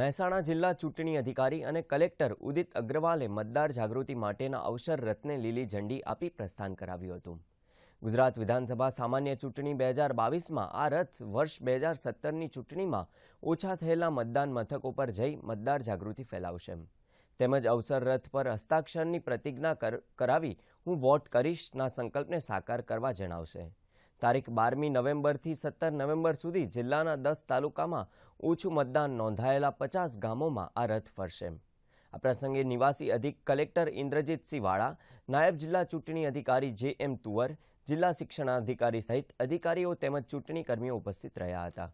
મહેસાણા જિલ્લા ચૂંટણી અધિકારી અને કલેક્ટર ઉદિત અગ્રવાલે મતદાર જાગૃતિ માટેના અવસર રથને લીલી ઝંડી આપી પ્રસ્થાન કરાવ્યું હતું ગુજરાત વિધાનસભા સામાન્ય ચૂંટણી બે હજાર બાવીસમાં આ રથ વર્ષ બે હજાર સત્તરની ચૂંટણીમાં ઓછા થયેલા મતદાન મથકો પર જઈ મતદાર જાગૃતિ ફેલાવશે તેમજ અવસર રથ પર હસ્તાક્ષરની પ્રતિજ્ઞા કરાવી હું વોટ કરીશના સંકલ્પને સાકાર કરવા જણાવશે તારીખ બારમી નવેમ્બરથી સત્તર નવેમ્બર સુધી જિલ્લાના દસ તાલુકામાં ઓછું મતદાન નોંધાયેલા પચાસ ગામોમાં આ રથ ફરશે આ પ્રસંગે નિવાસી અધિક કલેક્ટર ઇન્દ્રજીતસિંહ વાળા નાયબ જિલ્લા ચૂંટણી અધિકારી જે એમ તુવર જિલ્લા શિક્ષણાધિકારી સહિત અધિકારીઓ તેમજ ચૂંટણી કર્મીઓ ઉપસ્થિત રહ્યા હતા